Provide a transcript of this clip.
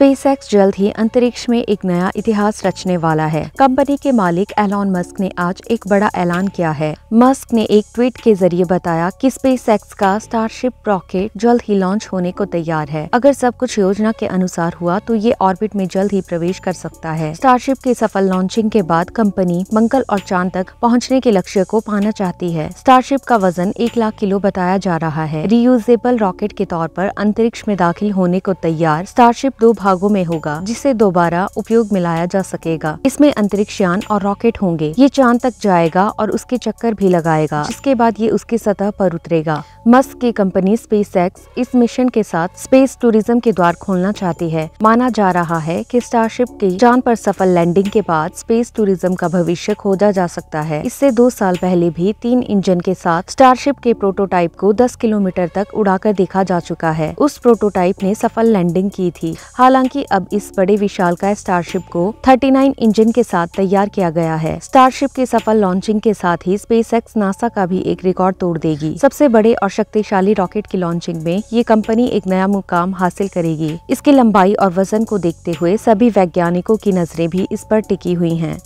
SpaceX जल्द ही अंतरिक्ष में एक नया इतिहास रचने वाला है कंपनी के मालिक एलॉन मस्क ने आज एक बड़ा ऐलान किया है मस्क ने एक ट्वीट के जरिए बताया कि स्पेसएक्स का स्टारशिप रॉकेट जल्द ही लॉन्च होने को तैयार है अगर सब कुछ योजना के अनुसार हुआ तो ये ऑर्बिट में जल्द ही प्रवेश कर सकता है स्टारशिप के सफल लॉन्चिंग के बाद कंपनी मंगल और चांद तक पहुँचने के लक्ष्य को पाना चाहती है स्टारशिप का वजन एक लाख किलो बताया जा रहा है रियूजेबल रॉकेट के तौर पर अंतरिक्ष में दाखिल होने को तैयार स्टारशिप दो भाग भागों में होगा जिसे दोबारा उपयोग मिलाया जा सकेगा इसमें अंतरिक्ष यान और रॉकेट होंगे ये चांद तक जाएगा और उसके चक्कर भी लगाएगा इसके बाद ये उसकी सतह पर उतरेगा मस्क की कंपनी स्पेस इस मिशन के साथ स्पेस टूरिज्म के द्वार खोलना चाहती है माना जा रहा है की स्टारशिप की चांद आरोप सफल लैंडिंग के बाद स्पेस टूरिज्म का भविष्य खोजा जा सकता है इससे दो साल पहले भी तीन इंजन के साथ स्टारशिप के प्रोटोटाइप को 10 किलोमीटर तक उड़ाकर देखा जा चुका है उस प्रोटोटाइप ने सफल लैंडिंग की थी हालांकि हालांकि अब इस बड़े विशालकाय स्टारशिप को 39 इंजन के साथ तैयार किया गया है स्टारशिप के सफल लॉन्चिंग के साथ ही एक्स नासा का भी एक रिकॉर्ड तोड़ देगी सबसे बड़े और शक्तिशाली रॉकेट की लॉन्चिंग में ये कंपनी एक नया मुकाम हासिल करेगी इसकी लंबाई और वजन को देखते हुए सभी वैज्ञानिकों की नजरें भी इस पर टिकी हुई है